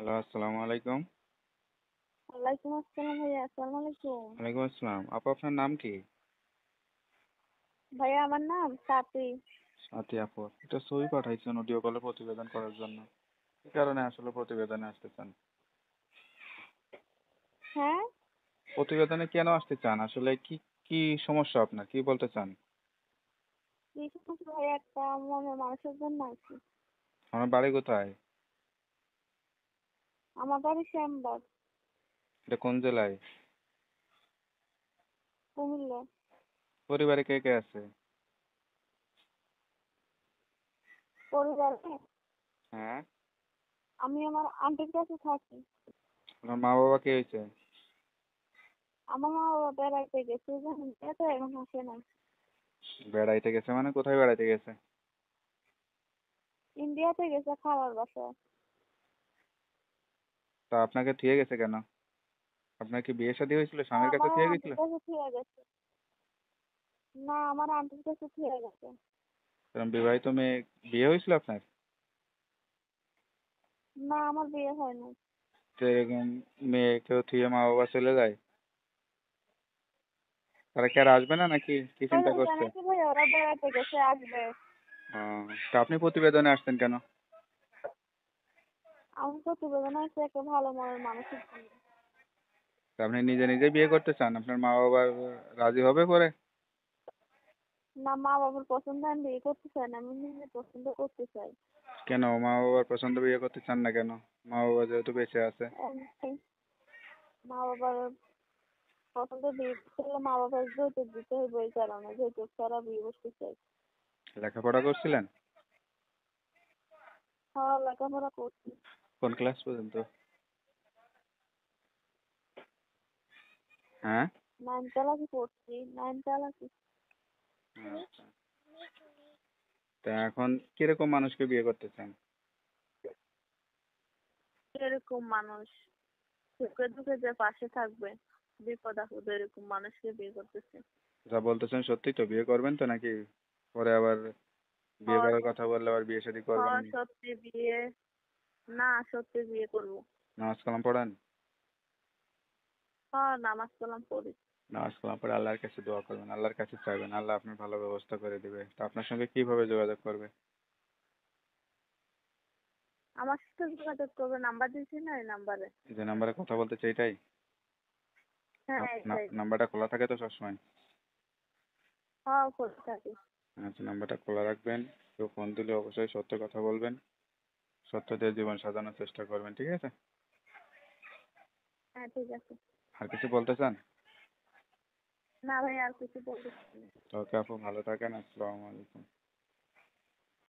hello আসসালামু আলাইকুম ওয়ালাইকুম আসসালাম ভাইয়া আসসালামু আলাইকুম ওয়ালাইকুম আসসালাম আপু আপনার নাম কি ভাইয়া আমার নাম সাথী সাথী আপু একটা ছবি পাঠাইছেন অডিও কলে প্রতিবেদন করার জন্য কি কারণে আসলে প্রতিবেদনে আসতে চান হ্যাঁ প্রতিবেদনে কেন আসতে চান আসলে কি কি সমস্যা আপনার কি বলতে চান কি সমস্যা ভাইয়া একটা মনে মানুষের জন্য আছি আমার বাড়ি কোথায় আমার বাড়ি শ্যামবাগ এটা কোন জেলায় কুমিল্লা পরিবারে কে কে আছে পরিবারে হ্যাঁ আমি আমার আন্টির কাছে থাকি আমার মা বাবা কে হয়েছে আমার মা বাবা বেড়াইতে গেছে জানেন এত এখন আসে না বেড়াইতে গেছে মানে কোথায় বেড়াইতে গেছে ইন্ডিয়াতে গেছে খালার বাসায় তা আপনাকে থুয়ে গেছে কেন আপনার কি বিয়ে শাদী হয়েছিল স্বামীর কাছে থুয়ে গেছিল না আমার আন্টির কাছে থুয়ে গেছে কারণ বিবাহিত মেয়ে বিয়ে হয়েছিল আপনার না আমার বিয়ে হয়নি তো এরকম মেয়ে কেউ থুয়ে মা বাবা চলে যায় তারা কি আর আসবে না নাকি কি চিন্তা করছে ওরা বেড়াতে গেছে আসবে তা আপনি প্রতিবেদনে আসতেন কেন আমি তো প্রবেদনা হচ্ছে একটা ভালো মনের মানুষ আপনি নিজে নিজে বিয়ে করতে চান আপনার মা বাবা রাজি হবে পরে না মা বাবার পছন্দ আমি বিয়ে করতে চাই না আমি নিজে পছন্দ করতে চাই কেন মা বাবার পছন্দ বিয়ে করতে চান না কেন মা বাবা যেহেতু বেঁচে আছে মা বাবার পছন্দ বিয়ে করলে মা বাবার যেহেতু দিতে হবে ওই কারণে যেহেতু তারা বিয়ে করতে চাই লেখাপড়া করছিলেন হ্যাঁ লেখাপড়া করছি কোন ক্লাস পর্যন্ত হ্যাঁ নাইন ক্লাসে পড়ছি নাইন ক্লাসে তা এখন কিরকম মানুষকে বিয়ে করতে চান এরকম মানুষ সুখে দুঃখে যে পাশে থাকবে বিপদ আপদে এরকম মানুষকে বিয়ে করতেছে যা বলতেছেন সত্যি তো বিয়ে করবেন তো নাকি পরে আবার বিয়ে করার কথা বললে আবার বিয়ে শাদী করবেন সত্যি বিয়ে না সত্যি বিয়ে করব নামাজ কালাম পড়েন হ্যাঁ নামাজ কালাম পড়ি নামাজ কালাম পড়ে আল্লাহর কাছে দোয়া করবেন আল্লাহর কাছে চাইবেন আল্লাহ ভালো ব্যবস্থা করে দিবে আপনার সঙ্গে কিভাবে যোগাযোগ করবে আমার সাথে যোগাযোগ করবে নাম্বার দিয়েছি না এই নাম্বারে যে নাম্বারে কথা বলতে চাই এটাই হ্যাঁ, নাম্বারটা খোলা থাকে তো সবসময় হ্যাঁ খোলা থাকে আচ্ছা নাম্বারটা খোলা রাখবেন কেউ ফোন দিলে অবশ্যই সত্য কথা বলবেন সত্য দিয়ে জীবন সাজানোর চেষ্টা করবেন ঠিক আছে হ্যাঁ ঠিক আছে আর কিছু বলতে চান না ভাই আর কিছু বলতে ওকে আপু ভালো থাকেন আসসালামু আলাইকুম